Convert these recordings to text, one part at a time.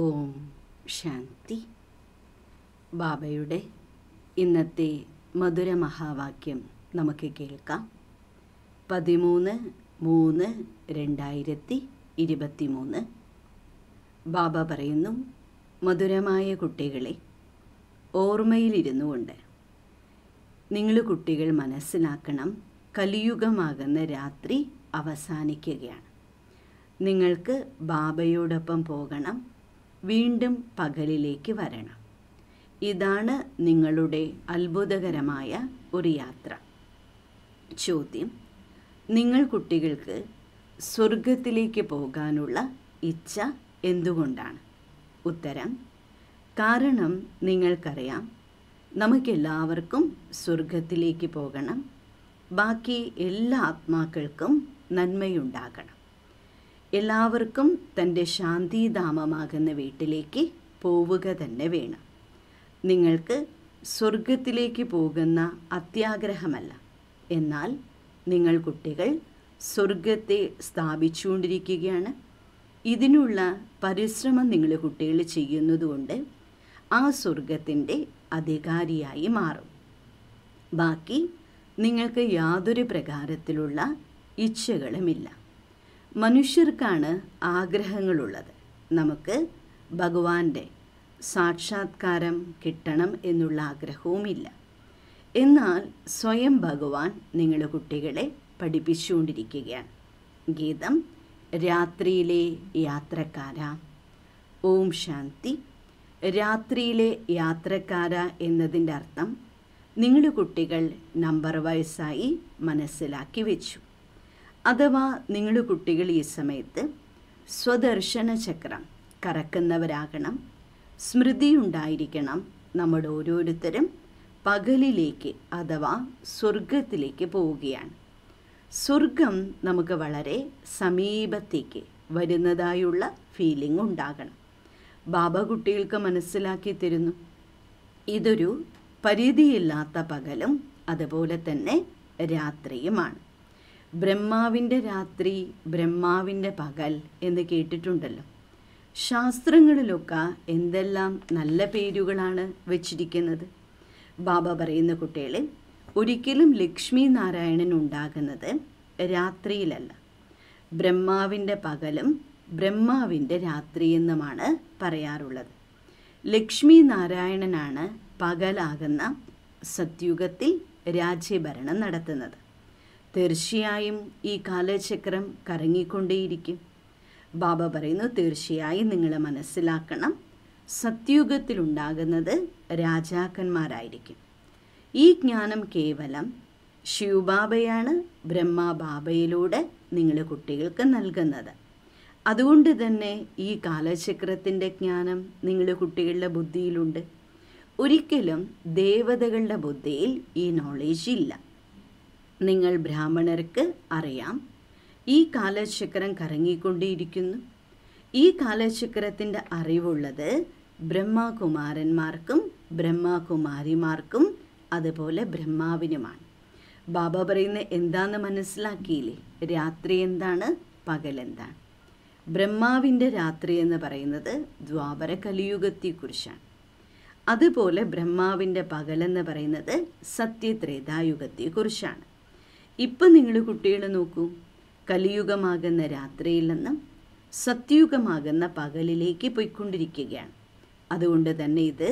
ഓം ശാന്തി ബാബയുടെ ഇന്നത്തെ മധുര മഹാവാക്യം നമുക്ക് കേൾക്കാം പതിമൂന്ന് മൂന്ന് രണ്ടായിരത്തി ഇരുപത്തി മൂന്ന് ബാബ പറയുന്നു മധുരമായ കുട്ടികളെ ഓർമ്മയിലിരുന്നു കൊണ്ട് നിങ്ങൾ കുട്ടികൾ മനസ്സിലാക്കണം കലിയുഗമാകുന്ന രാത്രി അവസാനിക്കുകയാണ് നിങ്ങൾക്ക് ബാബയോടൊപ്പം പോകണം വീണ്ടും പകലിലേക്ക് വരണം ഇതാണ് നിങ്ങളുടെ അത്ഭുതകരമായ ഒരു യാത്ര ചോദ്യം നിങ്ങൾ കുട്ടികൾക്ക് സ്വർഗത്തിലേക്ക് പോകാനുള്ള ഇച്ഛ എന്തുകൊണ്ടാണ് ഉത്തരം കാരണം നിങ്ങൾക്കറിയാം നമുക്കെല്ലാവർക്കും സ്വർഗത്തിലേക്ക് പോകണം ബാക്കി എല്ലാ ആത്മാക്കൾക്കും നന്മയുണ്ടാകണം എല്ലാവർക്കും തൻ്റെ ശാന്തിധാമമാകുന്ന വീട്ടിലേക്ക് പോവുക തന്നെ വേണം നിങ്ങൾക്ക് സ്വർഗത്തിലേക്ക് പോകുന്ന അത്യാഗ്രഹമല്ല എന്നാൽ നിങ്ങൾ കുട്ടികൾ സ്വർഗത്തെ സ്ഥാപിച്ചുകൊണ്ടിരിക്കുകയാണ് ഇതിനുള്ള പരിശ്രമം നിങ്ങൾ കുട്ടികൾ ചെയ്യുന്നതുകൊണ്ട് ആ സ്വർഗത്തിൻ്റെ അധികാരിയായി മാറും ബാക്കി നിങ്ങൾക്ക് യാതൊരു പ്രകാരത്തിലുള്ള ഇച്ഛകളുമില്ല മനുഷ്യർക്കാണ് ആഗ്രഹങ്ങളുള്ളത് നമുക്ക് ഭഗവാന്റെ സാക്ഷാത്കാരം കിട്ടണം എന്നുള്ള ആഗ്രഹവുമില്ല എന്നാൽ സ്വയം ഭഗവാൻ നിങ്ങളുടെ കുട്ടികളെ പഠിപ്പിച്ചുകൊണ്ടിരിക്കുകയാണ് ഗീതം രാത്രിയിലെ യാത്രക്കാര ഓം ശാന്തി രാത്രിയിലെ യാത്രക്കാര എന്നതിൻ്റെ അർത്ഥം നിങ്ങളുടെ കുട്ടികൾ നമ്പർ വയസ്സായി മനസ്സിലാക്കി വെച്ചു അഥവാ നിങ്ങളുടെ കുട്ടികൾ ഈ സമയത്ത് സ്വദർശന ചക്രം കറക്കുന്നവരാകണം സ്മൃതി ഉണ്ടായിരിക്കണം നമ്മുടെ ഓരോരുത്തരും പകലിലേക്ക് അഥവാ സ്വർഗത്തിലേക്ക് പോവുകയാണ് സ്വർഗം നമുക്ക് വളരെ സമീപത്തേക്ക് വരുന്നതായുള്ള ഫീലിംഗ് ഉണ്ടാകണം ബാബ കുട്ടികൾക്ക് മനസ്സിലാക്കി തരുന്നു ഇതൊരു പരിധിയില്ലാത്ത പകലും അതുപോലെ തന്നെ രാത്രിയുമാണ് ബ്രഹ്മാവിൻ്റെ രാത്രി ബ്രഹ്മാവിൻ്റെ പകൽ എന്ന് കേട്ടിട്ടുണ്ടല്ലോ ശാസ്ത്രങ്ങളിലൊക്കെ എന്തെല്ലാം നല്ല പേരുകളാണ് വച്ചിരിക്കുന്നത് ബാബ പറയുന്ന കുട്ടികളെ ഒരിക്കലും ലക്ഷ്മി നാരായണൻ ഉണ്ടാകുന്നത് രാത്രിയിലല്ല ബ്രഹ്മാവിൻ്റെ പകലും ബ്രഹ്മാവിൻ്റെ രാത്രിയെന്നുമാണ് പറയാറുള്ളത് ലക്ഷ്മി നാരായണനാണ് പകലാകുന്ന സത്യുഗത്തിൽ രാജ്യഭരണം നടത്തുന്നത് തീർച്ചയായും ഈ കാലചക്രം കറങ്ങിക്കൊണ്ടേയിരിക്കും ബാബ പറയുന്നു തീർച്ചയായും നിങ്ങൾ മനസ്സിലാക്കണം സത്യുഗത്തിലുണ്ടാകുന്നത് രാജാക്കന്മാരായിരിക്കും ഈ ജ്ഞാനം കേവലം ശിവബാബയാണ് ബ്രഹ്മബാബയിലൂടെ നിങ്ങൾ കുട്ടികൾക്ക് നൽകുന്നത് അതുകൊണ്ട് തന്നെ ഈ കാലചക്രത്തിൻ്റെ ജ്ഞാനം നിങ്ങൾ കുട്ടികളുടെ ബുദ്ധിയിലുണ്ട് ഒരിക്കലും ദേവതകളുടെ ബുദ്ധിയിൽ ഈ നോളേജ് ഇല്ല നിങ്ങൾ ബ്രാഹ്മണർക്ക് അറിയാം ഈ കാലചക്രം കറങ്ങിക്കൊണ്ടേയിരിക്കുന്നു ഈ കാലചക്രത്തിൻ്റെ അറിവുള്ളത് ബ്രഹ്മകുമാരന്മാർക്കും ബ്രഹ്മകുമാരിമാർക്കും അതുപോലെ ബ്രഹ്മാവിനുമാണ് ബാബ പറയുന്ന എന്താന്ന് മനസ്സിലാക്കിയില്ലേ രാത്രി എന്താണ് പകലെന്താണ് ബ്രഹ്മാവിൻ്റെ രാത്രി എന്ന് പറയുന്നത് ദ്വാപര കലിയുഗത്തെക്കുറിച്ചാണ് അതുപോലെ ബ്രഹ്മാവിൻ്റെ പകലെന്ന് പറയുന്നത് സത്യത്രേതായുഗത്തെക്കുറിച്ചാണ് ഇപ്പം നിങ്ങൾ കുട്ടികളെ നോക്കൂ കലിയുഗമാകുന്ന രാത്രിയിൽ നിന്നും സത്യുഗമാകുന്ന പകലിലേക്ക് പോയിക്കൊണ്ടിരിക്കുകയാണ് അതുകൊണ്ട് തന്നെ ഇത്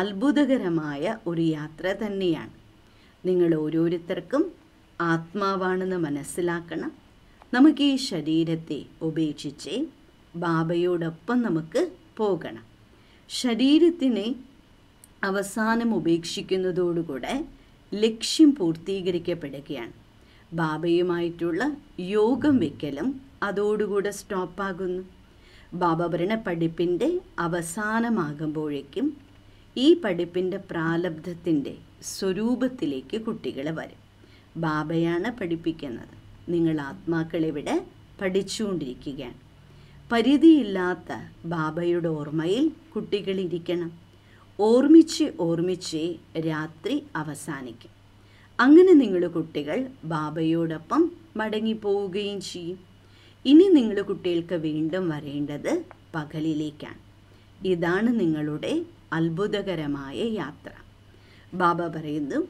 അത്ഭുതകരമായ ഒരു യാത്ര തന്നെയാണ് നിങ്ങൾ ഓരോരുത്തർക്കും ആത്മാവാണെന്ന് മനസ്സിലാക്കണം നമുക്ക് ഈ ശരീരത്തെ ഉപേക്ഷിച്ച് ബാബയോടൊപ്പം നമുക്ക് പോകണം ശരീരത്തിനെ അവസാനം ഉപേക്ഷിക്കുന്നതോടുകൂടെ ലക്ഷ്യം പൂർത്തീകരിക്കപ്പെടുകയാണ് ബാബയുമായിട്ടുള്ള യോഗം വെക്കലും അതോടുകൂടെ സ്റ്റോപ്പാകുന്നു ബാബ പഠിപ്പിൻ്റെ അവസാനമാകുമ്പോഴേക്കും ഈ പഠിപ്പിൻ്റെ പ്രാലബ്ധത്തിൻ്റെ സ്വരൂപത്തിലേക്ക് കുട്ടികളെ വരും ബാബയാണ് പഠിപ്പിക്കുന്നത് നിങ്ങൾ ആത്മാക്കളിവിടെ പഠിച്ചുകൊണ്ടിരിക്കുകയാണ് പരിധിയില്ലാത്ത ബാബയുടെ ഓർമ്മയിൽ കുട്ടികളിരിക്കണം ഓർമ്മിച്ച് ഓർമ്മിച്ച് രാത്രി അവസാനിക്കും അങ്ങനെ നിങ്ങളുടെ കുട്ടികൾ ബാബയോടൊപ്പം മടങ്ങിപ്പോവുകയും ചെയ്യും ഇനി നിങ്ങളുടെ കുട്ടികൾക്ക് വീണ്ടും വരേണ്ടത് പകലിലേക്കാണ് ഇതാണ് നിങ്ങളുടെ അത്ഭുതകരമായ യാത്ര ബാബ പറയുന്നു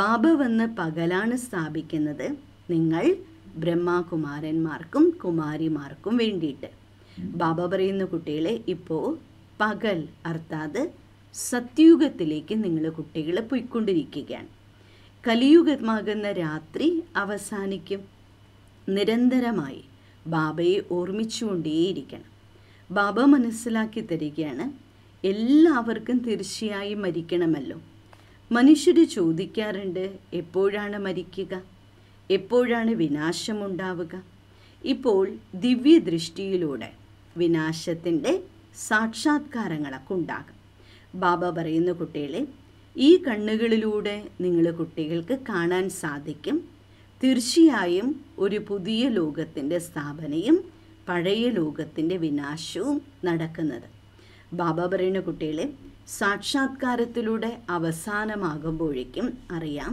ബാബ വന്ന് പകലാണ് സ്ഥാപിക്കുന്നത് നിങ്ങൾ ബ്രഹ്മാകുമാരന്മാർക്കും കുമാരിമാർക്കും വേണ്ടിയിട്ട് ബാബ പറയുന്ന കുട്ടികളെ ഇപ്പോൾ പകൽ അർത്ഥാത് സത്യുഗത്തിലേക്ക് നിങ്ങൾ കുട്ടികളെ പൊയ്ക്കൊണ്ടിരിക്കുകയാണ് കലിയുഗമാകുന്ന രാത്രി അവസാനിക്കും നിരന്തരമായി ബാബയെ ഓർമ്മിച്ചുകൊണ്ടേയിരിക്കണം ബാബ മനസ്സിലാക്കി തരികയാണ് എല്ലാവർക്കും തീർച്ചയായും മരിക്കണമല്ലോ മനുഷ്യർ ചോദിക്കാറുണ്ട് എപ്പോഴാണ് മരിക്കുക എപ്പോഴാണ് വിനാശമുണ്ടാവുക ഇപ്പോൾ ദിവ്യദൃഷ്ടിയിലൂടെ വിനാശത്തിൻ്റെ സാക്ഷാത്കാരങ്ങളൊക്കെ ഉണ്ടാകും ബാബ പറയുന്ന കുട്ടികളെ ഈ കണ്ണുകളിലൂടെ നിങ്ങൾ കുട്ടികൾക്ക് കാണാൻ സാധിക്കും തീർച്ചയായും ഒരു പുതിയ ലോകത്തിൻ്റെ സ്ഥാപനയും പഴയ ലോകത്തിൻ്റെ വിനാശവും നടക്കുന്നത് ബാബ പറയുന്ന കുട്ടികളെ സാക്ഷാത്കാരത്തിലൂടെ അവസാനമാകുമ്പോഴേക്കും അറിയാം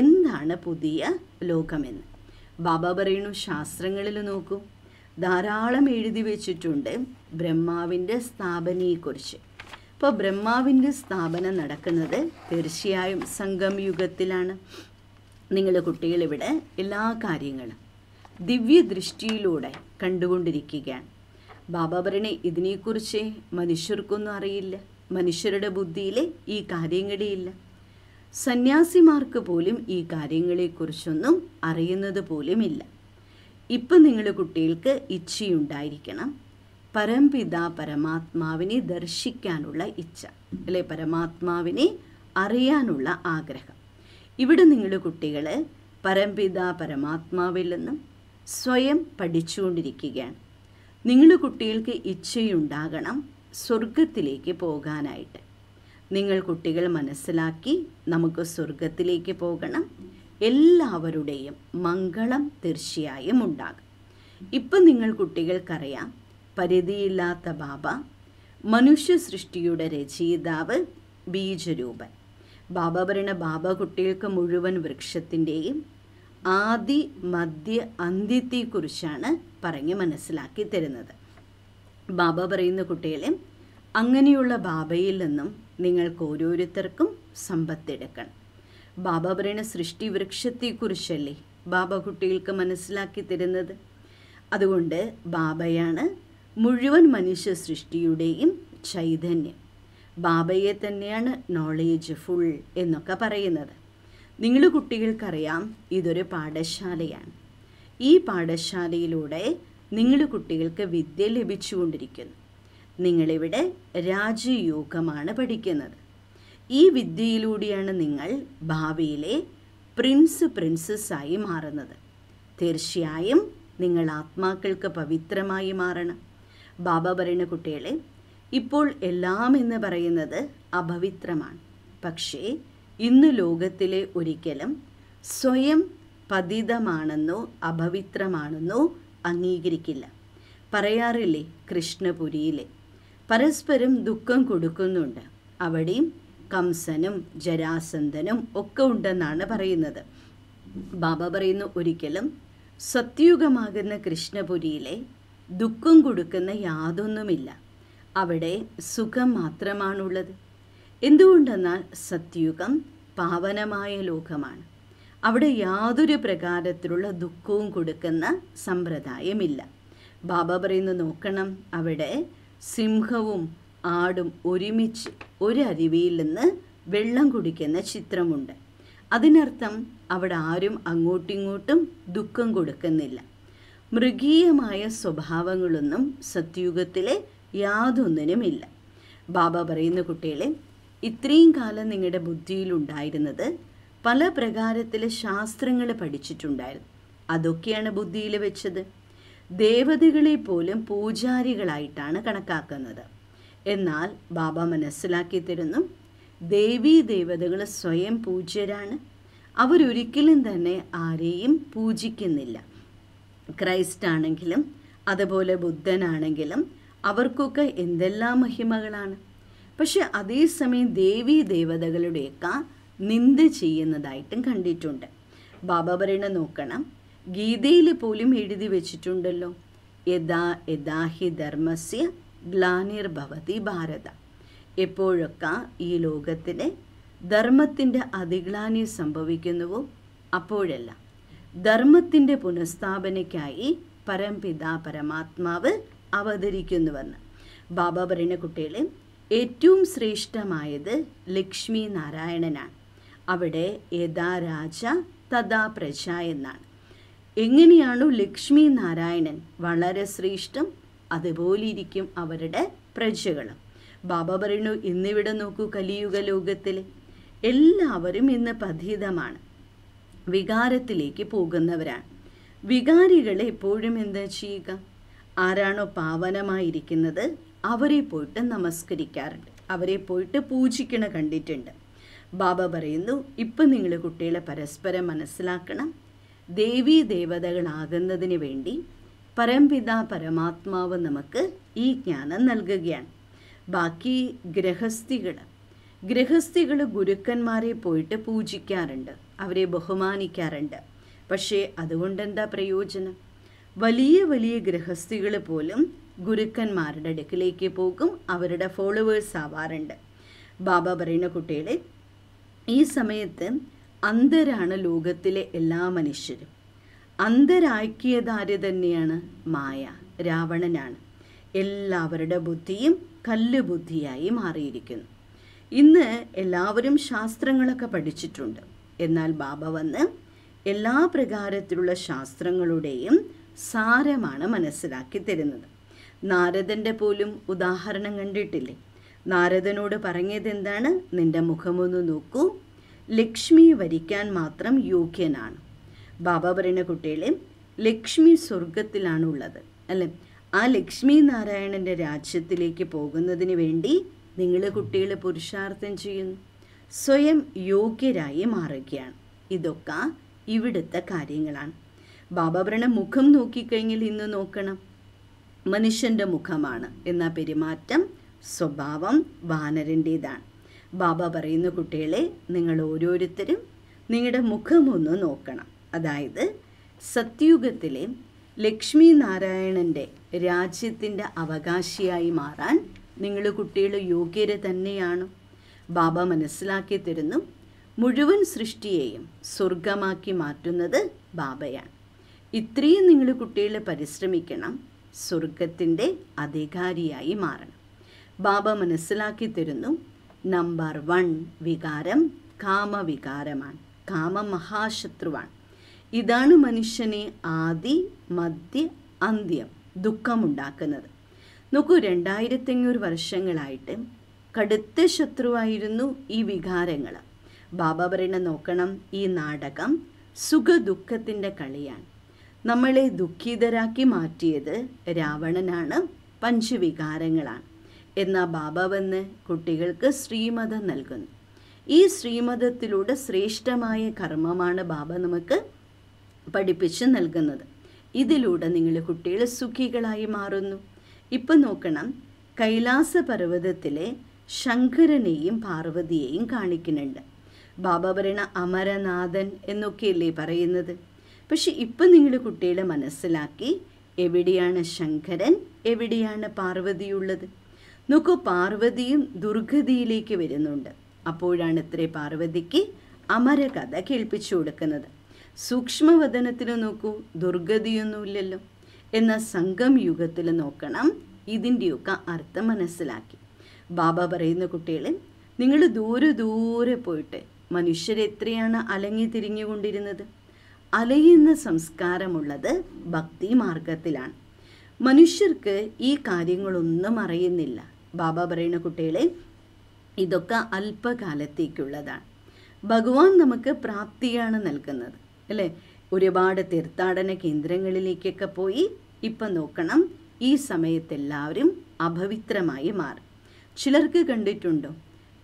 എന്താണ് പുതിയ ലോകമെന്ന് ബാബ പറയുന്നു ശാസ്ത്രങ്ങളിൽ നോക്കൂ ധാരാളം എഴുതി വെച്ചിട്ടുണ്ട് ബ്രഹ്മാവിൻ്റെ സ്ഥാപനയെക്കുറിച്ച് ഇപ്പോൾ ബ്രഹ്മാവിൻ്റെ സ്ഥാപനം നടക്കുന്നത് തീർച്ചയായും സംഗം യുഗത്തിലാണ് നിങ്ങളുടെ കുട്ടികളിവിടെ എല്ലാ കാര്യങ്ങളും ദിവ്യദൃഷ്ടിയിലൂടെ കണ്ടുകൊണ്ടിരിക്കുകയാണ് ബാബ ഇതിനെക്കുറിച്ച് മനുഷ്യർക്കൊന്നും അറിയില്ല മനുഷ്യരുടെ ബുദ്ധിയിൽ ഈ കാര്യങ്ങളില്ല സന്യാസിമാർക്ക് പോലും ഈ കാര്യങ്ങളെക്കുറിച്ചൊന്നും അറിയുന്നത് പോലുമില്ല ഇപ്പം നിങ്ങളുടെ കുട്ടികൾക്ക് ഇച്ഛയുണ്ടായിരിക്കണം പരംപിത പരമാത്മാവിനെ ദർശിക്കാനുള്ള ഇച്ഛ അല്ലെ പരമാത്മാവിനെ അറിയാനുള്ള ആഗ്രഹം ഇവിടെ നിങ്ങൾ കുട്ടികൾ പരംപിത പരമാത്മാവിൽ നിന്നും സ്വയം പഠിച്ചുകൊണ്ടിരിക്കുകയാണ് നിങ്ങൾ കുട്ടികൾക്ക് ഇച്ഛയുണ്ടാകണം സ്വർഗത്തിലേക്ക് പോകാനായിട്ട് നിങ്ങൾ കുട്ടികൾ മനസ്സിലാക്കി നമുക്ക് സ്വർഗത്തിലേക്ക് പോകണം എല്ലാവരുടെയും മംഗളം തീർച്ചയായും ഉണ്ടാകും ഇപ്പം നിങ്ങൾ കുട്ടികൾക്കറിയാം പരിധിയില്ലാത്ത ബാബ മനുഷ്യ സൃഷ്ടിയുടെ രചയിതാവ് ബീജരൂപൻ ബാബ ഭരണ ബാബ കുട്ടികൾക്ക് മുഴുവൻ വൃക്ഷത്തിൻ്റെയും ആദി മധ്യ അന്ത്യത്തെക്കുറിച്ചാണ് പറഞ്ഞ് മനസ്സിലാക്കി തരുന്നത് ബാബ പറയുന്ന കുട്ടികളെ അങ്ങനെയുള്ള ബാബയിൽ നിന്നും നിങ്ങൾക്ക് ഓരോരുത്തർക്കും സമ്പത്തെടുക്കണം ബാബ പറയുന്ന സൃഷ്ടി വൃക്ഷത്തെക്കുറിച്ചല്ലേ ബാബ കുട്ടികൾക്ക് മനസ്സിലാക്കി തരുന്നത് അതുകൊണ്ട് ബാബയാണ് മുഴുവൻ മനുഷ്യ സൃഷ്ടിയുടെയും ചൈതന്യം ബാബയെ തന്നെയാണ് നോളേജ് ഫുൾ എന്നൊക്കെ പറയുന്നത് നിങ്ങൾ കുട്ടികൾക്കറിയാം ഇതൊരു പാഠശാലയാണ് ഈ പാഠശാലയിലൂടെ നിങ്ങൾ കുട്ടികൾക്ക് വിദ്യ ലഭിച്ചുകൊണ്ടിരിക്കുന്നു നിങ്ങളിവിടെ രാജയോഗമാണ് പഠിക്കുന്നത് ഈ വിദ്യയിലൂടെയാണ് നിങ്ങൾ ഭാവിയിലെ പ്രിൻസ് പ്രിൻസസ്സായി മാറുന്നത് തീർച്ചയായും നിങ്ങൾ ആത്മാക്കൾക്ക് പവിത്രമായി മാറണം ബാബ പറയുന്ന കുട്ടികളെ ഇപ്പോൾ എല്ലാം എന്ന് പറയുന്നത് അപവിത്രമാണ് പക്ഷേ ഇന്ന് ലോകത്തിലെ ഒരിക്കലും സ്വയം പതിതമാണെന്നോ അപവിത്രമാണെന്നോ അംഗീകരിക്കില്ല പറയാറില്ലേ കൃഷ്ണപുരിയിലെ പരസ്പരം ദുഃഖം കൊടുക്കുന്നുണ്ട് അവിടെയും കംസനും ജരാസന്ധനും ഒക്കെ ഉണ്ടെന്നാണ് പറയുന്നത് ബാബ പറയുന്നു ഒരിക്കലും സത്യുഗമാകുന്ന കൃഷ്ണപുരിയിലെ ദുഃഖം കൊടുക്കുന്ന യാതൊന്നുമില്ല അവിടെ സുഖം മാത്രമാണുള്ളത് എന്തുകൊണ്ടെന്നാൽ സത്യുഗം പാവനമായ ലോകമാണ് അവിടെ യാതൊരു പ്രകാരത്തിലുള്ള ദുഃഖവും കൊടുക്കുന്ന സമ്പ്രദായമില്ല ബാബ പറയുന്നു നോക്കണം അവിടെ സിംഹവും ആടും ഒരുമിച്ച് ഒരരുവിയിൽ നിന്ന് വെള്ളം കുടിക്കുന്ന ചിത്രമുണ്ട് അതിനർത്ഥം അവിടെ ആരും അങ്ങോട്ടിങ്ങോട്ടും ദുഃഖം കൊടുക്കുന്നില്ല മൃഗീയമായ സ്വഭാവങ്ങളൊന്നും സത്യുഗത്തിലെ യാതൊന്നിനുമില്ല ബാബ പറയുന്ന കുട്ടികളെ ഇത്രയും കാലം നിങ്ങളുടെ ബുദ്ധിയിലുണ്ടായിരുന്നത് പല പ്രകാരത്തിലെ ശാസ്ത്രങ്ങൾ പഠിച്ചിട്ടുണ്ടായിരുന്നു അതൊക്കെയാണ് ബുദ്ധിയിൽ വെച്ചത് ദേവതകളെ പോലും പൂജാരികളായിട്ടാണ് കണക്കാക്കുന്നത് എന്നാൽ ബാബ മനസ്സിലാക്കി തരുന്നു ദേവീ ദേവതകൾ സ്വയം പൂജ്യരാണ് അവരൊരിക്കലും തന്നെ ആരെയും പൂജിക്കുന്നില്ല ക്രൈസ്റ്റ് ആണെങ്കിലും അതുപോലെ ബുദ്ധനാണെങ്കിലും അവർക്കൊക്കെ എന്തെല്ലാം മഹിമകളാണ് പക്ഷെ അതേസമയം ദേവീ ദേവതകളുടെയൊക്കെ നിന്ദ ചെയ്യുന്നതായിട്ടും കണ്ടിട്ടുണ്ട് ബാബ പറയണ നോക്കണം ഗീതയിൽ പോലും എഴുതി വെച്ചിട്ടുണ്ടല്ലോ യഥാ യഥാഹി ധർമ്മസ്യ ഗ്ലാനിർഭവതി ഭാരത എപ്പോഴൊക്കെ ഈ ലോകത്തിന് ധർമ്മത്തിൻ്റെ അതിഗ്ലാനി സംഭവിക്കുന്നുവോ അപ്പോഴെല്ലാം ധർമ്മത്തിൻ്റെ പുനഃസ്ഥാപനയ്ക്കായി പിതാ പരമാത്മാവ് അവതരിക്കുന്നുവെന്ന് ബാബ പറയുന്ന കുട്ടികളെ ഏറ്റവും ശ്രേഷ്ഠമായത് ലക്ഷ്മി നാരായണനാണ് അവിടെ യഥാ രാജ തഥാ പ്രജ എന്നാണ് എങ്ങനെയാണോ ലക്ഷ്മി നാരായണൻ വളരെ ശ്രേഷ്ഠം ഇരിക്കും അവരുടെ പ്രജകളും ബാബ പറയുന്നു ഇന്നിവിടെ നോക്കൂ കലിയുഗ ലോകത്തിൽ എല്ലാവരും ഇന്ന് പതീതമാണ് വികാരത്തിലേക്ക് പോകുന്നവരാണ് വികാരികളെ എപ്പോഴും എന്താ ചെയ്യുക ആരാണോ പാവനമായിരിക്കുന്നത് അവരെ പോയിട്ട് നമസ്കരിക്കാറുണ്ട് അവരെ പോയിട്ട് പൂജിക്കണ കണ്ടിട്ടുണ്ട് ബാബ പറയുന്നു ഇപ്പം നിങ്ങൾ കുട്ടികളെ പരസ്പരം മനസ്സിലാക്കണം ദേവീ ദേവതകളാകുന്നതിന് വേണ്ടി പരംപിത പരമാത്മാവ് നമുക്ക് ഈ ജ്ഞാനം നൽകുകയാണ് ബാക്കി ഗ്രഹസ്ഥികൾ ഗൃഹസ്ഥികൾ ഗുരുക്കന്മാരെ പോയിട്ട് പൂജിക്കാറുണ്ട് അവരെ ബഹുമാനിക്കാറുണ്ട് പക്ഷേ അതുകൊണ്ടെന്താ പ്രയോജനം വലിയ വലിയ ഗൃഹസ്ഥികൾ പോലും ഗുരുക്കന്മാരുടെ അടുക്കിലേക്ക് പോകും അവരുടെ ഫോളോവേഴ്സ് ആവാറുണ്ട് ബാബ പറയുന്ന കുട്ടികളെ ഈ സമയത്ത് അന്തരാണ് ലോകത്തിലെ എല്ലാ മനുഷ്യരും അന്തരാക്കിയതാര് തന്നെയാണ് മായ രാവണനാണ് എല്ലാവരുടെ ബുദ്ധിയും കല്ല് ബുദ്ധിയായി മാറിയിരിക്കുന്നു ഇന്ന് എല്ലാവരും ശാസ്ത്രങ്ങളൊക്കെ പഠിച്ചിട്ടുണ്ട് എന്നാൽ ബാബ വന്ന് എല്ലാ പ്രകാരത്തിലുള്ള ശാസ്ത്രങ്ങളുടെയും സാരമാണ് മനസ്സിലാക്കി തരുന്നത് നാരദൻ്റെ പോലും ഉദാഹരണം കണ്ടിട്ടില്ലേ നാരദനോട് പറഞ്ഞത് എന്താണ് നിന്റെ മുഖമൊന്ന് നോക്കൂ ലക്ഷ്മി വരിക്കാൻ മാത്രം യോഗ്യനാണ് ബാബ പറയുന്ന കുട്ടികളെ ലക്ഷ്മി ഉള്ളത് അല്ലേ ആ ലക്ഷ്മി നാരായണൻ്റെ രാജ്യത്തിലേക്ക് പോകുന്നതിന് വേണ്ടി നിങ്ങൾ കുട്ടികൾ പുരുഷാർത്ഥം ചെയ്യുന്നു സ്വയം യോഗ്യരായി മാറുകയാണ് ഇതൊക്കെ ഇവിടുത്തെ കാര്യങ്ങളാണ് ബാബാഭരണ മുഖം നോക്കിക്കഴിഞ്ഞാൽ ഇന്ന് നോക്കണം മനുഷ്യൻ്റെ മുഖമാണ് എന്ന പെരുമാറ്റം സ്വഭാവം വാനരൻ്റേതാണ് ബാബ പറയുന്ന കുട്ടികളെ നിങ്ങൾ ഓരോരുത്തരും നിങ്ങളുടെ മുഖമൊന്ന് നോക്കണം അതായത് സത്യുഗത്തിലെ ലക്ഷ്മി നാരായണൻ്റെ രാജ്യത്തിൻ്റെ അവകാശിയായി മാറാൻ നിങ്ങൾ കുട്ടികൾ യോഗ്യരെ തന്നെയാണ് ബാബ മനസ്സിലാക്കി തരുന്നു മുഴുവൻ സൃഷ്ടിയെയും സ്വർഗമാക്കി മാറ്റുന്നത് ബാബയാണ് ഇത്രയും നിങ്ങൾ കുട്ടികൾ പരിശ്രമിക്കണം സ്വർഗത്തിൻ്റെ അധികാരിയായി മാറണം ബാബ മനസ്സിലാക്കി തരുന്നു നമ്പർ വൺ വികാരം കാമവികാരമാണ് കാമം മഹാശത്രുവാണ് ഇതാണ് മനുഷ്യനെ ആദി മധ്യ അന്ത്യം ദുഃഖമുണ്ടാക്കുന്നത് നോക്കൂ രണ്ടായിരത്തി അഞ്ഞൂറ് വർഷങ്ങളായിട്ട് കടുത്ത ശത്രുവായിരുന്നു ഈ വികാരങ്ങൾ ബാബ പറയണ നോക്കണം ഈ നാടകം സുഖദുഃഖത്തിൻ്റെ കളിയാണ് നമ്മളെ ദുഃഖിതരാക്കി മാറ്റിയത് രാവണനാണ് പഞ്ചവികാരങ്ങളാണ് എന്നാ ബാബ വന്ന് കുട്ടികൾക്ക് ശ്രീമതം നൽകുന്നു ഈ ശ്രീമതത്തിലൂടെ ശ്രേഷ്ഠമായ കർമ്മമാണ് ബാബ നമുക്ക് പഠിപ്പിച്ച് നൽകുന്നത് ഇതിലൂടെ നിങ്ങൾ കുട്ടികൾ സുഖികളായി മാറുന്നു ഇപ്പം നോക്കണം കൈലാസ പർവ്വതത്തിലെ ശങ്കരനെയും പാർവതിയെയും കാണിക്കുന്നുണ്ട് ബാബഭരണ അമരനാഥൻ എന്നൊക്കെയല്ലേ പറയുന്നത് പക്ഷെ ഇപ്പം നിങ്ങൾ കുട്ടികളെ മനസ്സിലാക്കി എവിടെയാണ് ശങ്കരൻ എവിടെയാണ് പാർവതിയുള്ളത് നോക്കൂ പാർവതിയും ദുർഗതിയിലേക്ക് വരുന്നുണ്ട് അപ്പോഴാണ് ഇത്രേ പാർവതിക്ക് അമരകഥ കേൾപ്പിച്ചു കൊടുക്കുന്നത് സൂക്ഷ്മവദനത്തിൽ നോക്കൂ ദുർഗതിയൊന്നുമില്ലല്ലോ എന്ന സംഘം യുഗത്തിൽ നോക്കണം ഇതിൻ്റെയൊക്കെ അർത്ഥം മനസ്സിലാക്കി ബാബ പറയുന്ന കുട്ടികളെ നിങ്ങൾ ദൂരെ ദൂരെ പോയിട്ട് മനുഷ്യരെത്രയാണ് അലങ്ങി തിരിഞ്ഞുകൊണ്ടിരുന്നത് അലയുന്ന സംസ്കാരമുള്ളത് ഭക്തി മാർഗത്തിലാണ് മനുഷ്യർക്ക് ഈ കാര്യങ്ങളൊന്നും അറിയുന്നില്ല ബാബ പറയുന്ന കുട്ടികളെ ഇതൊക്കെ അല്പകാലത്തേക്കുള്ളതാണ് ഭഗവാൻ നമുക്ക് പ്രാപ്തിയാണ് നൽകുന്നത് അല്ലേ ഒരുപാട് തീർത്ഥാടന കേന്ദ്രങ്ങളിലേക്കൊക്കെ പോയി ഇപ്പം നോക്കണം ഈ സമയത്തെല്ലാവരും എല്ലാവരും അപവിത്രമായി മാറി ചിലർക്ക് കണ്ടിട്ടുണ്ടോ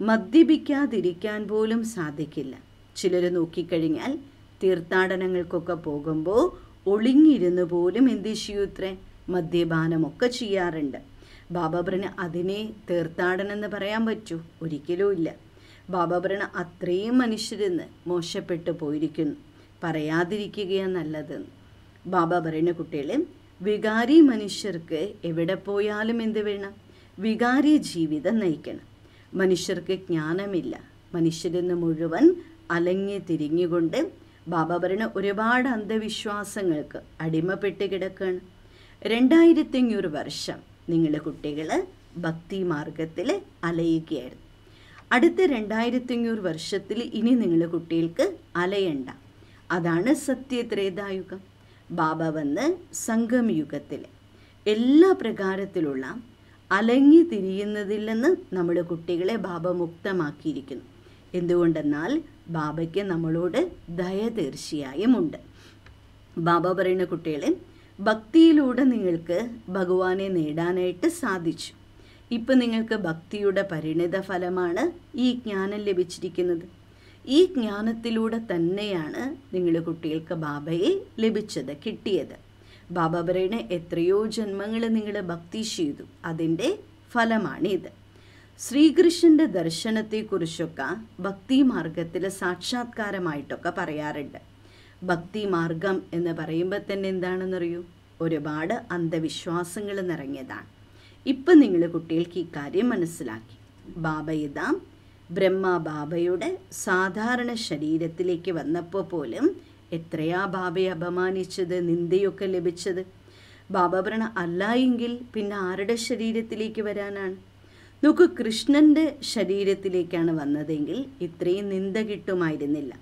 മദ്യപിക്കാതിരിക്കാൻ പോലും സാധിക്കില്ല ചിലർ നോക്കിക്കഴിഞ്ഞാൽ തീർത്ഥാടനങ്ങൾക്കൊക്കെ പോകുമ്പോൾ ഒളിഞ്ഞിരുന്ന് പോലും എന്ത് ചെയ്യൂത്രേ മദ്യപാനമൊക്കെ ചെയ്യാറുണ്ട് ബാബാബ്രന് അതിനെ തീർത്ഥാടനം എന്ന് പറയാൻ പറ്റൂ ഒരിക്കലുമില്ല ബാബാബ്രണ അത്രയും മനുഷ്യരെന്ന് മോശപ്പെട്ടു പോയിരിക്കുന്നു പറയാതിരിക്കുകയാണ് നല്ലതെന്ന് ബാബാബ്രണ കുട്ടികളെ വികാരി മനുഷ്യർക്ക് എവിടെ പോയാലും എന്ത് വേണം വികാരി ജീവിതം നയിക്കണം മനുഷ്യർക്ക് ജ്ഞാനമില്ല മനുഷ്യരെന്ന് മുഴുവൻ അലങ്ങി തിരിഞ്ഞുകൊണ്ട് ബാബ ഒരുപാട് അന്ധവിശ്വാസങ്ങൾക്ക് അടിമപ്പെട്ട് കിടക്കുകയാണ് രണ്ടായിരത്തി അഞ്ഞൂറ് വർഷം നിങ്ങളുടെ കുട്ടികൾ ഭക്തി മാർഗത്തിൽ അലയുകയായിരുന്നു അടുത്ത രണ്ടായിരത്തി അഞ്ഞൂറ് വർഷത്തിൽ ഇനി നിങ്ങളുടെ കുട്ടികൾക്ക് അലയണ്ട അതാണ് സത്യത്രേതായുഗം ബാബ വന്ന് സംഗമയുഗത്തിൽ എല്ലാ പ്രകാരത്തിലുള്ള അലങ്ങി തിരിയുന്നതിൽ നിന്ന് നമ്മുടെ കുട്ടികളെ ബാബ മുക്തമാക്കിയിരിക്കുന്നു എന്തുകൊണ്ടെന്നാൽ ബാബയ്ക്ക് നമ്മളോട് ദയ തീർച്ചയായും ഉണ്ട് ബാബ പറയുന്ന കുട്ടികളെ ഭക്തിയിലൂടെ നിങ്ങൾക്ക് ഭഗവാനെ നേടാനായിട്ട് സാധിച്ചു ഇപ്പം നിങ്ങൾക്ക് ഭക്തിയുടെ പരിണിത ഫലമാണ് ഈ ജ്ഞാനം ലഭിച്ചിരിക്കുന്നത് ഈ ജ്ഞാനത്തിലൂടെ തന്നെയാണ് നിങ്ങളുടെ കുട്ടികൾക്ക് ബാബയെ ലഭിച്ചത് കിട്ടിയത് ബാബ പറയണ എത്രയോ ജന്മങ്ങൾ നിങ്ങൾ ഭക്തി ചെയ്തു അതിൻ്റെ ഫലമാണിത് ശ്രീകൃഷ്ണൻ്റെ ദർശനത്തെക്കുറിച്ചൊക്കെ ഭക്തി മാർഗത്തിൽ സാക്ഷാത്കാരമായിട്ടൊക്കെ പറയാറുണ്ട് ഭക്തി മാർഗം എന്ന് പറയുമ്പോൾ തന്നെ എന്താണെന്നറിയൂ ഒരുപാട് അന്ധവിശ്വാസങ്ങൾ നിറഞ്ഞതാണ് ഇപ്പം നിങ്ങൾ കുട്ടികൾക്ക് ഈ കാര്യം മനസ്സിലാക്കി ബാബയിതാം ബ്രഹ്മ ബാബയുടെ സാധാരണ ശരീരത്തിലേക്ക് വന്നപ്പോൾ പോലും എത്രയാ ബാബയെ അപമാനിച്ചത് നിന്ദയൊക്കെ ലഭിച്ചത് ബാബഭ്രണ അല്ല എങ്കിൽ പിന്നെ ആരുടെ ശരീരത്തിലേക്ക് വരാനാണ് നോക്കൂ കൃഷ്ണൻ്റെ ശരീരത്തിലേക്കാണ് വന്നതെങ്കിൽ ഇത്രയും നിന്ദ കിട്ടുമായിരുന്നില്ല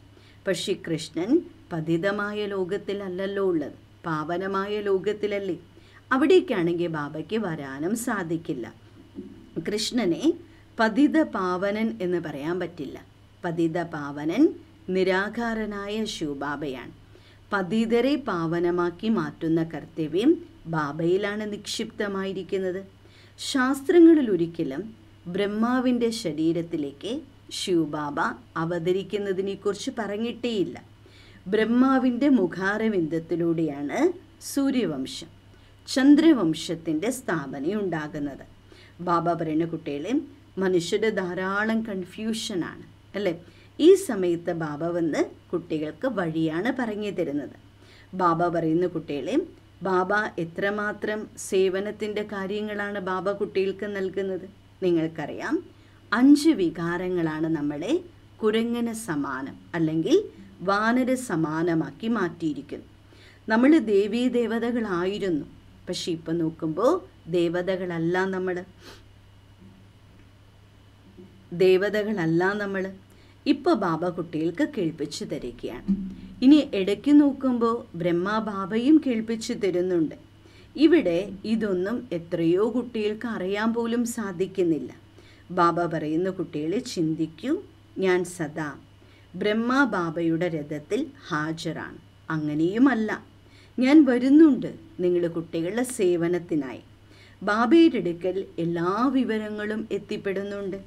പക്ഷേ കൃഷ്ണൻ പതിതമായ ലോകത്തിലല്ലല്ലോ ഉള്ളത് പാവനമായ ലോകത്തിലല്ലേ അവിടേക്കാണെങ്കിൽ ബാബയ്ക്ക് വരാനും സാധിക്കില്ല കൃഷ്ണനെ പതിത പാവനൻ എന്ന് പറയാൻ പറ്റില്ല പതിത പാവനൻ നിരാകാരനായ ശിവബാബയാണ് പതിതരെ പാവനമാക്കി മാറ്റുന്ന കർത്തവ്യം ബാബയിലാണ് നിക്ഷിപ്തമായിരിക്കുന്നത് ശാസ്ത്രങ്ങളിൽ ഒരിക്കലും ബ്രഹ്മാവിൻ്റെ ശരീരത്തിലേക്ക് ശിവബാബ അവതരിക്കുന്നതിനെക്കുറിച്ച് പറഞ്ഞിട്ടേയില്ല ബ്രഹ്മാവിൻ്റെ മുഖാരവിന്ദത്തിലൂടെയാണ് സൂര്യവംശം ചന്ദ്രവംശത്തിൻ്റെ സ്ഥാപനയുണ്ടാകുന്നത് ബാബ പറയുന്ന കുട്ടികളെ മനുഷ്യരുടെ ധാരാളം കൺഫ്യൂഷനാണ് അല്ലേ ഈ സമയത്ത് ബാബ വന്ന് കുട്ടികൾക്ക് വഴിയാണ് പറഞ്ഞു തരുന്നത് ബാബ പറയുന്ന കുട്ടികളെ ബാബ എത്രമാത്രം സേവനത്തിൻ്റെ കാര്യങ്ങളാണ് ബാബ കുട്ടികൾക്ക് നൽകുന്നത് നിങ്ങൾക്കറിയാം അഞ്ച് വികാരങ്ങളാണ് നമ്മളെ കുരങ്ങന സമാനം അല്ലെങ്കിൽ വാനര സമാനമാക്കി മാറ്റിയിരിക്കുന്നു നമ്മൾ ദേവീ ദേവതകളായിരുന്നു പക്ഷെ ഇപ്പം നോക്കുമ്പോൾ ദേവതകളല്ല നമ്മൾ ദേവതകളല്ല നമ്മൾ ഇപ്പോൾ ബാബ കുട്ടികൾക്ക് കേൾപ്പിച്ചു തരികയാണ് ഇനി ഇടയ്ക്ക് നോക്കുമ്പോൾ ബ്രഹ്മ ബാബയും കേൾപ്പിച്ചു തരുന്നുണ്ട് ഇവിടെ ഇതൊന്നും എത്രയോ കുട്ടികൾക്ക് അറിയാൻ പോലും സാധിക്കുന്നില്ല ബാബ പറയുന്ന കുട്ടികളെ ചിന്തിക്കൂ ഞാൻ സദാ ബ്രഹ്മ ബാബയുടെ രഥത്തിൽ ഹാജരാണ് അങ്ങനെയുമല്ല ഞാൻ വരുന്നുണ്ട് നിങ്ങൾ കുട്ടികളുടെ സേവനത്തിനായി ബാബയുടെ അടുക്കൽ എല്ലാ വിവരങ്ങളും എത്തിപ്പെടുന്നുണ്ട്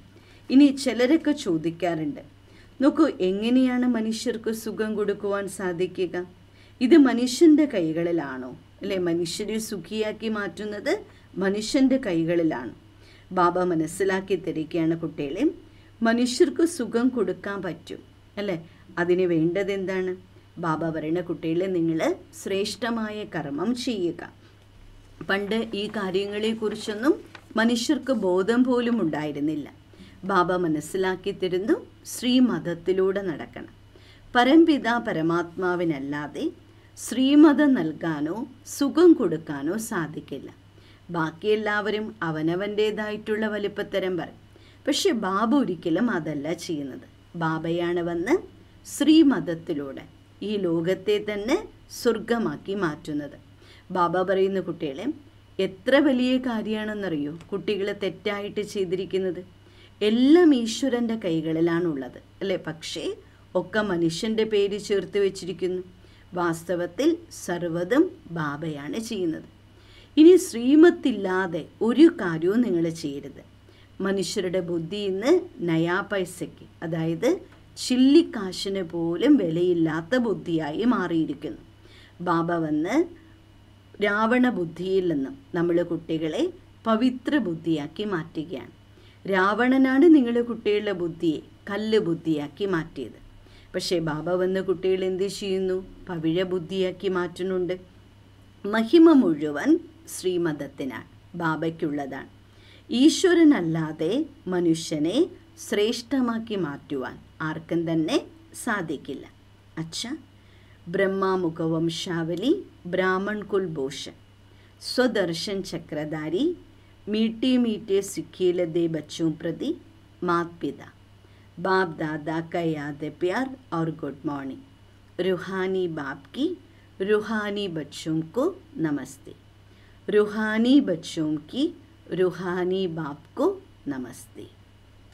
ഇനി ചിലരൊക്കെ ചോദിക്കാറുണ്ട് നോക്കൂ എങ്ങനെയാണ് മനുഷ്യർക്ക് സുഖം കൊടുക്കുവാൻ സാധിക്കുക ഇത് മനുഷ്യൻ്റെ കൈകളിലാണോ അല്ലെ മനുഷ്യരെ സുഖിയാക്കി മാറ്റുന്നത് മനുഷ്യൻ്റെ കൈകളിലാണ് ബാബ മനസ്സിലാക്കി തരികയാണ് കുട്ടികളെ മനുഷ്യർക്ക് സുഖം കൊടുക്കാൻ പറ്റും അല്ലേ അതിന് വേണ്ടത് എന്താണ് ബാബ പറയുന്ന കുട്ടികളെ നിങ്ങൾ ശ്രേഷ്ഠമായ കർമ്മം ചെയ്യുക പണ്ട് ഈ കാര്യങ്ങളെക്കുറിച്ചൊന്നും മനുഷ്യർക്ക് ബോധം പോലും ഉണ്ടായിരുന്നില്ല ബാബ മനസ്സിലാക്കി തരുന്നു ശ്രീമതത്തിലൂടെ നടക്കണം പരംപിത പരമാത്മാവിനല്ലാതെ ശ്രീമതം നൽകാനോ സുഖം കൊടുക്കാനോ സാധിക്കില്ല ബാക്കി എല്ലാവരും അവനവൻ്റേതായിട്ടുള്ള വലിപ്പത്തരം പറയും പക്ഷെ ബാബ ഒരിക്കലും അതല്ല ചെയ്യുന്നത് ബാബയാണ് വന്ന് ശ്രീമതത്തിലൂടെ ഈ ലോകത്തെ തന്നെ സ്വർഗമാക്കി മാറ്റുന്നത് ബാബ പറയുന്ന കുട്ടികളെ എത്ര വലിയ കാര്യമാണെന്നറിയോ കുട്ടികളെ തെറ്റായിട്ട് ചെയ്തിരിക്കുന്നത് എല്ലാം ഈശ്വരൻ്റെ കൈകളിലാണുള്ളത് അല്ലേ പക്ഷേ ഒക്കെ മനുഷ്യൻ്റെ പേര് ചേർത്ത് വെച്ചിരിക്കുന്നു വാസ്തവത്തിൽ സർവതും ബാബയാണ് ചെയ്യുന്നത് ഇനി ശ്രീമത്തില്ലാതെ ഒരു കാര്യവും നിങ്ങൾ ചെയ്യരുത് മനുഷ്യരുടെ ബുദ്ധി ഇന്ന് നയാ പൈസയ്ക്ക് അതായത് ചില്ലിക്കാശിന് പോലും വിലയില്ലാത്ത ബുദ്ധിയായി മാറിയിരിക്കുന്നു ബാബ വന്ന് രാവണ ബുദ്ധിയിൽ നിന്നും നമ്മൾ കുട്ടികളെ പവിത്ര ബുദ്ധിയാക്കി മാറ്റുകയാണ് രാവണനാണ് നിങ്ങളെ കുട്ടികളുടെ ബുദ്ധിയെ കല്ല് ബുദ്ധിയാക്കി മാറ്റിയത് പക്ഷേ ബാബ വന്ന് കുട്ടികൾ എന്ത് ചെയ്യുന്നു പവിഴ ബുദ്ധിയാക്കി മാറ്റുന്നുണ്ട് മഹിമ മുഴുവൻ ശ്രീമതത്തിനാണ് ബാബയ്ക്കുള്ളതാണ് ഈശ്വരനല്ലാതെ മനുഷ്യനെ ശ്രേഷ്ഠമാക്കി മാറ്റുവാൻ ആർക്കും തന്നെ സാധിക്കില്ല അച്ഛ ബ്രഹ്മാമുഖവംശാവലി ബ്രാഹ്മൺ കുൽഭൂഷൺ സ്വദർശൻ ചക്രധാരി മീട്ടി मीठे सिक्कीले दे बच्चों प्रति मात पिता बाप दादा का याद प्यार और गुड मॉर्निंग रूहानी बाप की रूहानी बच्चों को नमस्ते रूहानी बच्चों की रूहानी നമസ്തേ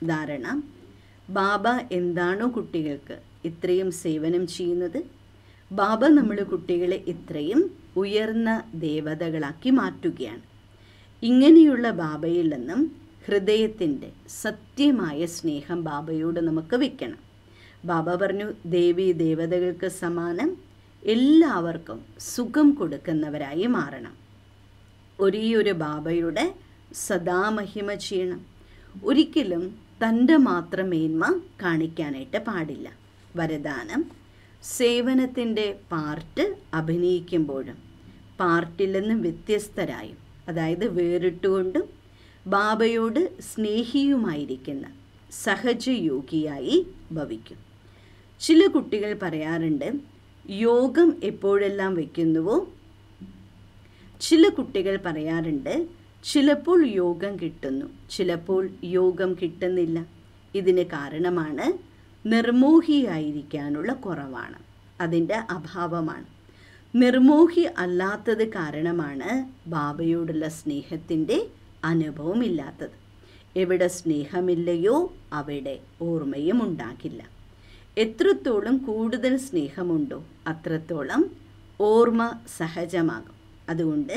ധാരണ ബാബ എന്താണോ കുട്ടികൾക്ക് ഇത്രയും സേവനം ചെയ്യുന്നത് ബാബ നമ്മൾ കുട്ടികളെ ഇത്രയും ഉയർന്ന ദേവതകളാക്കി മാറ്റുകയാണ് ഇങ്ങനെയുള്ള ബാബയിൽ നിന്നും ഹൃദയത്തിൻ്റെ സത്യമായ സ്നേഹം ബാബയോട് നമുക്ക് വെക്കണം ബാബ പറഞ്ഞു ദേവി ദേവതകൾക്ക് സമാനം എല്ലാവർക്കും സുഖം കൊടുക്കുന്നവരായി മാറണം ഒരേയൊരു ബാബയുടെ സദാ ചെയ്യണം ഒരിക്കലും തൻ്റെ മാത്രം മേന്മ കാണിക്കാനായിട്ട് പാടില്ല വരദാനം സേവനത്തിൻ്റെ പാർട്ട് അഭിനയിക്കുമ്പോഴും പാർട്ടിൽ നിന്ന് വ്യത്യസ്തരായും അതായത് വേറിട്ടുകൊണ്ടും ബാബയോട് സ്നേഹിയുമായിരിക്കുന്ന സഹജയോഗിയായി ഭവിക്കും ചില കുട്ടികൾ പറയാറുണ്ട് യോഗം എപ്പോഴെല്ലാം വയ്ക്കുന്നുവോ ചില കുട്ടികൾ പറയാറുണ്ട് ചിലപ്പോൾ യോഗം കിട്ടുന്നു ചിലപ്പോൾ യോഗം കിട്ടുന്നില്ല ഇതിന് കാരണമാണ് നിർമോഹിയായിരിക്കാനുള്ള കുറവാണ് അതിൻ്റെ അഭാവമാണ് നിർമോഹി അല്ലാത്തത് കാരണമാണ് ബാബയോടുള്ള സ്നേഹത്തിൻ്റെ അനുഭവമില്ലാത്തത് എവിടെ സ്നേഹമില്ലയോ അവിടെ ഓർമ്മയും ഉണ്ടാകില്ല എത്രത്തോളം കൂടുതൽ സ്നേഹമുണ്ടോ അത്രത്തോളം ഓർമ്മ സഹജമാകും അതുകൊണ്ട്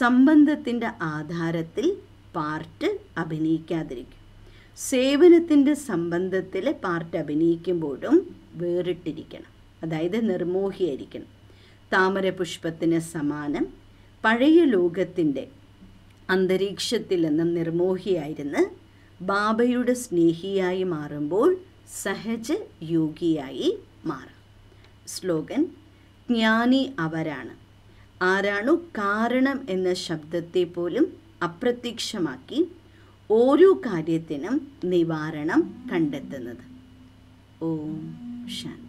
സംബന്ധത്തിൻ്റെ ആധാരത്തിൽ പാർട്ട് അഭിനയിക്കാതിരിക്കും സേവനത്തിൻ്റെ സംബന്ധത്തിൽ പാർട്ട് അഭിനയിക്കുമ്പോഴും വേറിട്ടിരിക്കണം അതായത് നിർമോഹിയായിരിക്കണം താമരപുഷ്പത്തിന് സമാനം പഴയ ലോകത്തിൻ്റെ അന്തരീക്ഷത്തിൽ നിന്നും നിർമോഹിയായിരുന്ന ബാബയുടെ സ്നേഹിയായി മാറുമ്പോൾ സഹജ യോഗിയായി മാറും സ്ലോഗൻ ജ്ഞാനി അവരാണ് ആരാണു കാരണം എന്ന ശബ്ദത്തെ പോലും അപ്രത്യക്ഷമാക്കി ഓരോ കാര്യത്തിനും നിവാരണം കണ്ടെത്തുന്നത് ഓം ശാന്തി